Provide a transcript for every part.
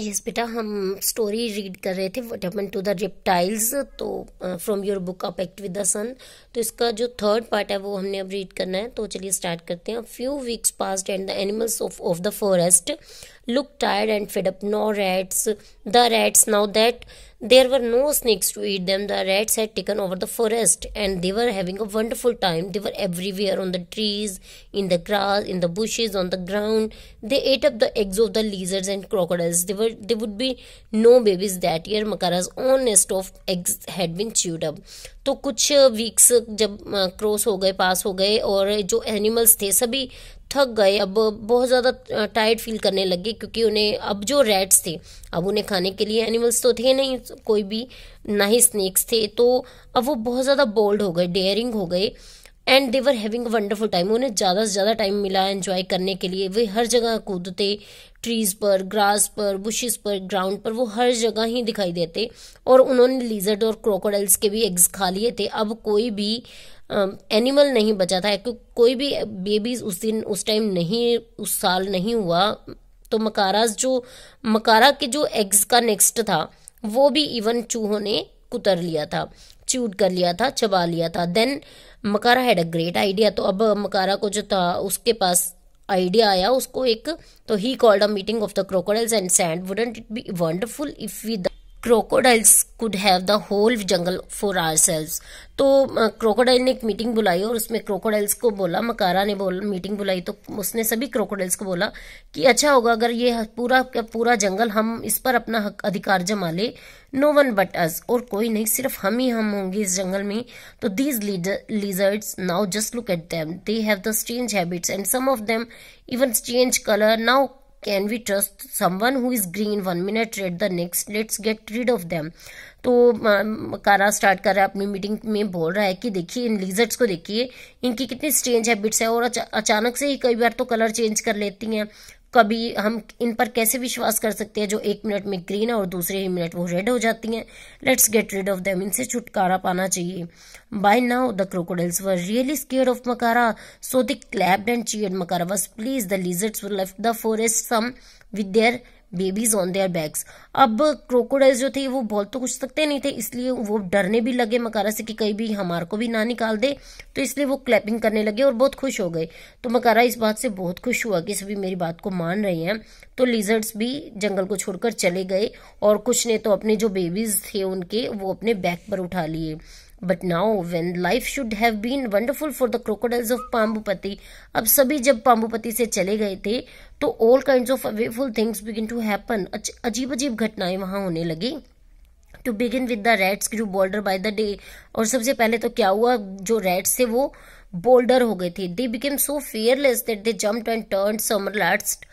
Yes बेटा हम story read कर रहे थे what happen to the reptiles तो from your book up act with the sun तो इसका जो थर्ड पार्ट है वो हमने अब रीड करना है तो चलिए स्टार्ट करते हैं few weeks passed and the animals of of the forest look tired and fed up no rats the rats now that There were no snakes to eat them. The rats had taken over the forest and they were having a wonderful time. They were everywhere on the trees, in the grass, in the bushes, on the ground. They ate up the eggs of the lizards and crocodiles. There were there would be no babies that year. Makara's own nest of eggs had been chewed up. तो कुछ weeks जब cross हो गए पास हो गए और जो animals थे सभी थक गए अब बहुत ज़्यादा टायर्ड फील करने लगे क्योंकि उन्हें अब जो रैट्स थे अब उन्हें खाने के लिए एनिमल्स तो थे नहीं कोई भी ना ही स्नैक्स थे तो अब वो बहुत ज़्यादा बोल्ड हो गए डेयरिंग हो गए and they were having wonderful time उन्हें ज़्यादा से ज़्यादा टाइम मिला एंजॉय करने के लिए वे हर जगह कूदते ट्रीज पर ग्रास पर बुशेस पर ग्राउंड पर वो हर जगह ही दिखाई देते और उन्होंने लीजर्ड और क्रोकोडाइल्स के भी एग्स खा लिए थे अब कोई भी एनिमल um, नहीं बचा था को, कोई भी बेबीज उस दिन उस टाइम नहीं उस साल नहीं हुआ तो मकाराज जो मकारा के जो एग्स का नेक्स्ट था वो भी इवन चूहों ने कुतर लिया था चूट कर लिया था चबा लिया था then Makara had a great idea तो अब मकारा को जो था उसके पास आइडिया आया उसको एक तो he called a meeting of the crocodiles and said wouldn't it be wonderful if we crocodiles could have the whole jungle for ourselves तो क्रोकोडाइल ने एक मीटिंग बुलाई और उसमें क्रोकोडाइल्स को बोला मकारा ने बोल मीटिंग बुलाई तो उसने सभी क्रोकोडाइल्स को बोला कि अच्छा होगा अगर ये पूरा पूरा जंगल हम इस पर अपना हक अधिकार जमा ले नो वन बट अस और कोई नहीं सिर्फ हम ही हम होंगे इस जंगल में तो these lizards now just look at them they have the strange habits and some of them even strange colour now can we trust someone who is green one minute red the next let's get rid of them तो कारा um, start कर रहा है अपनी meeting में बोल रहा है कि देखिए इन लीजर्ट्स को देखिए इनकी कितनी स्ट्रेंज हैबिट्स है और अचानक से ही कई बार तो कलर चेंज कर लेती हैं कभी हम इन पर कैसे विश्वास कर सकते हैं जो एक मिनट में ग्रीन है और दूसरे ही मिनट वो रेड हो जाती हैं let's get rid of them इनसे छुटकारा पाना चाहिए by now the crocodiles were really scared of Makara so they clapped and cheered Makara was pleased the lizards were left the forest some with their babies on their bags अब crocodile जो थे वो बोल तो कुछ सकते नहीं थे इसलिए वो डरने भी लगे मकारा से कि कहीं भी हमार को भी ना निकाल दे तो इसलिए वो क्लैपिंग करने लगे और बहुत खुश हो गए तो मकारा इस बात से बहुत खुश हुआ कि सभी मेरी बात को मान रहे हैं तो लिजर्ड्स भी जंगल को छोड़कर चले गए और कुछ ने तो अपने जो बेबीज थे उनके वो अपने बैग पर उठा लिए but now when life should have been wonderful for the crocodiles of Pambupati अब सभी जब पाम्बुपति से चले गए थे तो all kind of awful things begin to happen अजीब अजीब घटनाएं वहां होने लगी to begin with the rats जो बॉर्डर बाय द डे और सबसे पहले तो क्या हुआ जो रेड्स थे वो बोल्डर हो गए थे they became so fearless that they jump and turn summer last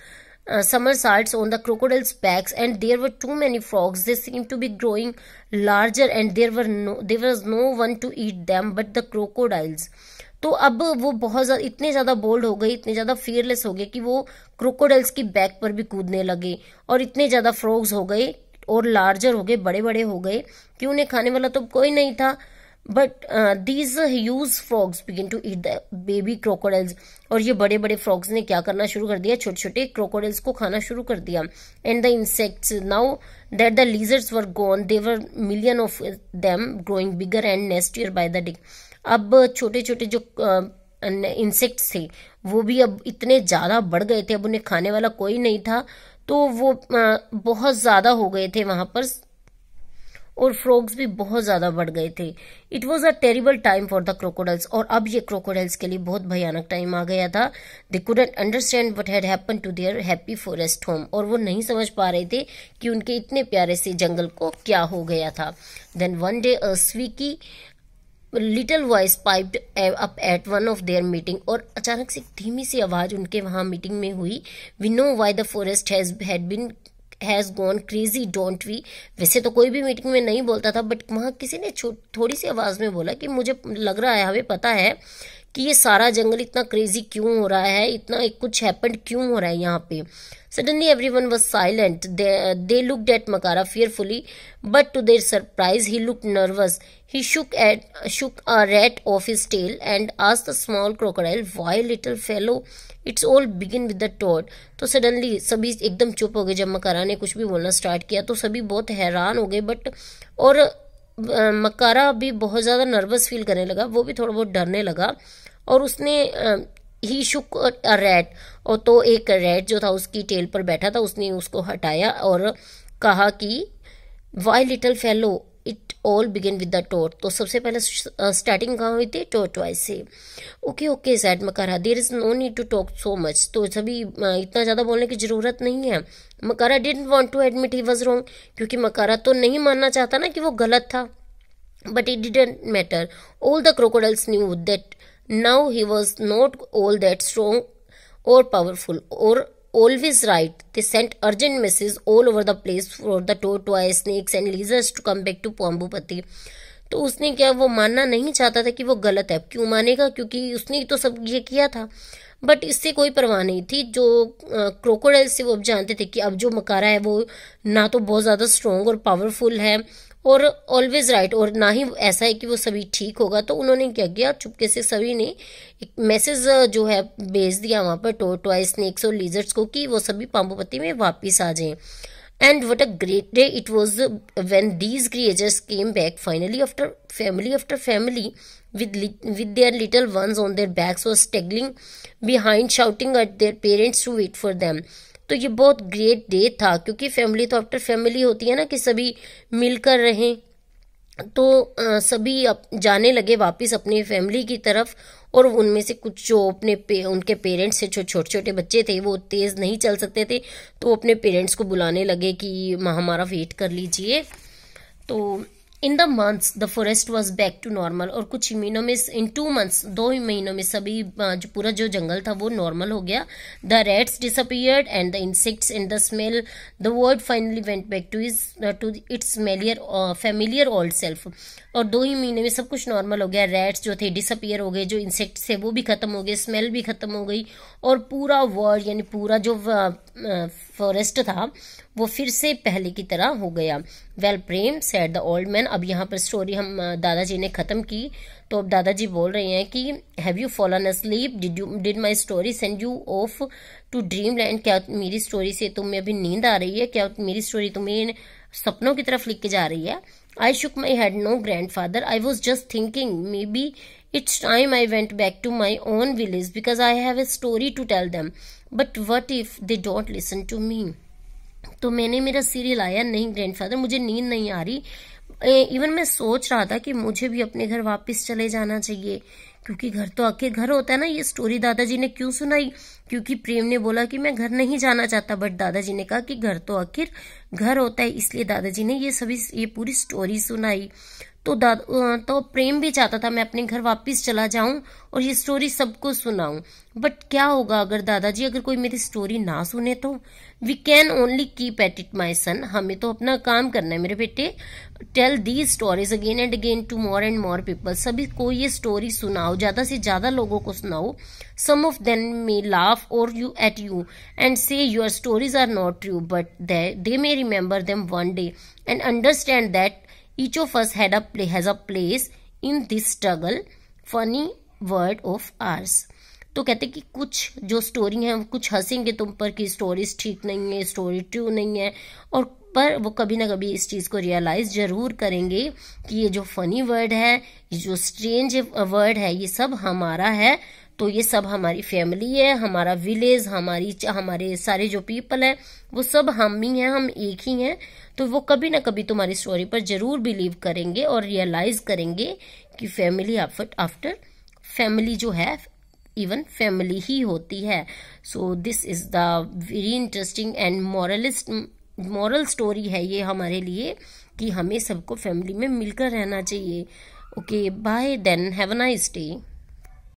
somersault on the crocodiles backs and there were too many frogs they seem to be growing larger and there were no there was no one to eat them but the crocodiles तो अब वो बहुत ज्यादा इतने ज्यादा bold हो गए इतने ज्यादा फियरलेस हो गए कि वो क्रोकोडाइल्स की बैक पर भी कूदने लगे और इतने ज्यादा फ्रॉग्स हो गए और लार्जर हो गए बड़े बड़े हो गए कि उन्हें खाने वाला तो कोई नहीं था but these huge frogs begin to eat the baby crocodiles और ये बड़े बड़े फ्रॉग्स ने क्या करना शुरू कर दिया छोटे छोटे क्रोकोडल्स को खाना शुरू कर दिया and the insects now that the lizards were gone there were million of them growing bigger and year by the day अब uh, छोटे छोटे जो इंसेक्ट्स uh, थे वो भी अब इतने ज़्यादा बढ़ गए थे अब उन्हें खाने वाला कोई नहीं था तो वो uh, बहुत ज़्यादा हो गए थे वहां पर और फ्रॉग्स भी बहुत ज्यादा बढ़ गए थे it was a terrible time for the crocodiles और अब ये क्रोकोडल्स के लिए बहुत भयानक टाइम आ गया था they couldn't understand what had happen to their happy forest home और वो नहीं समझ पा रहे थे कि उनके इतने प्यारे से जंगल को क्या हो गया था then one day squeaky little voice piped up at one of their meeting और अचानक से धीमी सी आवाज उनके वहां मीटिंग में हुई we know why the forest has had been has gone crazy don't we वैसे तो कोई भी मीटिंग में नहीं बोलता था बट वहाँ किसी ने थोड़ी सी आवाज़ में बोला कि मुझे लग रहा है हमें पता है कि ये सारा जंगल इतना क्रेजी क्यों हो रहा है इतना कुछ हैपन क्यों हो रहा है यहाँ पे suddenly everyone was silent they look at Makara fearfully but to their surprise he look nervous he shook at shook a rat of his tail and आज the small crocodile why little fellow it's all begin with the toad तो सडनली सभी एकदम चुप हो गए जब मकारा ने कुछ भी बोलना स्टार्ट किया तो सभी बहुत हैरान हो गए बट और मकारा भी बहुत ज़्यादा नर्वस फील करने लगा वो भी थोड़ा बहुत डरने लगा और उसने ही शुक अ रैट और तो एक रैट जो था उसकी टेल पर बैठा था उसने उसको हटाया और कहा कि why little fellow all begin with the toad तो सबसे पहले स्टार्टिंग कहाँ हुई थी टोटवाइस से okay okay said Makara there is no need to talk so much तो सभी इतना ज़्यादा बोलने की ज़रूरत नहीं है Makara didn't want to admit he was wrong क्योंकि मकारा तो नहीं मानना चाहता ना कि वो गलत था but it didn't matter all the crocodiles knew that now he was not all that strong और पावरफुल और always right. They sent urgent messages all over the place for the tortoise, snakes and lizards to come back to Pambupati. तो उसने क्या वो मानना नहीं चाहता था कि वो गलत है क्यों मानेगा क्योंकि उसने तो सब ये किया था बट इससे कोई परवाह नहीं थी जो क्रोकोडाइल से वो अब जानते थे कि अब जो मकारा है वो ना तो बहुत ज़्यादा स्ट्रॉन्ग और पावरफुल है और ऑलवेज राइट और ना ही ऐसा है कि वो सभी ठीक होगा तो उन्होंने क्या किया चुपके से सभी ने एक मैसेज जो है भेज दिया वहां पर टॉय स्नेक्स और लीजर्स को कि वो सभी पांपोपति में वापस आ जाएं and what a great day it was when these creatures came back finally after family after family with their their ones on their their backs or behind shouting at their parents to wait for them तो ये बहुत great day था क्योंकि family तो after family होती है ना कि सभी मिलकर रहें तो सभी जाने लगे वापस अपनी फैमिली की तरफ और उनमें से कुछ जो अपने पे उनके पेरेंट्स से जो छोटे छोटे बच्चे थे वो तेज़ नहीं चल सकते थे तो अपने पेरेंट्स को बुलाने लगे कि हमारा वेट कर लीजिए तो in the months the forest was back to normal और कुछ ही महीनों में इन टू मंथ्स दो ही महीनों में सभी जो पूरा जो जंगल था वो नॉर्मल हो गया the rats disappeared and the insects and the smell the world finally went back to is to its mellier familiar old self और दो ही महीने में सब कुछ नॉर्मल हो गया रेड्स जो थे डिसअपियर हो गए जो इंसेक्ट्स थे वो भी खत्म हो गए स्मेल भी खत्म हो गई और पूरा वर्ल्ड यानी पूरा जो फॉरेस्ट था वो फिर से पहले की तरह हो गया well Prem said the old man अब यहाँ पर स्टोरी हम दादाजी ने ख़त्म की तो अब दादाजी बोल रहे हैं कि have you fallen asleep did you did my story send you off to dreamland क्या मेरी स्टोरी से तुम्हें अभी नींद आ रही है क्या मेरी स्टोरी तुम्हें सपनों की तरफ लिख के जा रही है I shook my head no grandfather I was just thinking maybe It's time I went back to my own village because I have a story to tell them. But what if they don't listen to me? तो मैंने मेरा serial आया नहीं grandfather मुझे नींद नहीं आ रही even मैं सोच रहा था कि मुझे भी अपने घर वापस चले जाना चाहिए क्योंकि घर तो आके घर होता है ना ये स्टोरी दादाजी ने क्यों सुनाई क्योंकि प्रेम ने बोला कि मैं घर नहीं जाना चाहता बट दादाजी ने कहा कि घर तो आखिर घर होता है इसलिए दादाजी ने ये सभी ये पूरी स्टोरी सुनाई तो दादा तो प्रेम भी चाहता था मैं अपने घर वापस चला जाऊं और ये स्टोरी सबको सुनाऊं बट क्या होगा अगर दादाजी अगर कोई मेरी स्टोरी ना सुने तो we can only keep at it my son हमें तो अपना काम करना है मेरे बेटे tell the stories again and again to more and more people सभी को ये स्टोरी सुनाओ ज्यादा से ज्यादा लोगों को सुनाओ some of them may la laugh or you at you and say your stories are not true but they, they may remember them one day and understand that each of us had a play, has a place in this struggle funny word of ours तो कहते कि कुछ जो story है कुछ हंसेंगे तुम पर कि स्टोरीज ठीक नहीं है स्टोरी ट्रू नहीं है और पर वो कभी ना कभी इस चीज़ को रियलाइज जरूर करेंगे कि ये जो फनी वर्ड है ये जो स्ट्रेंज वर्ड है ये सब हमारा है तो ये सब हमारी फैमिली है हमारा विलेज हमारी हमारे सारे जो पीपल हैं वो सब हम ही हैं हम एक ही हैं तो वो कभी ना कभी तुम्हारी स्टोरी पर जरूर बिलीव करेंगे और रियलाइज करेंगे कि फैमिली आफ्टर फैमिली जो है इवन फैमिली ही होती है so this is the very interesting and moralist moral story है ये हमारे लिए कि हमें सबको फैमिली में मिलकर रहना चाहिए okay bye then have a nice day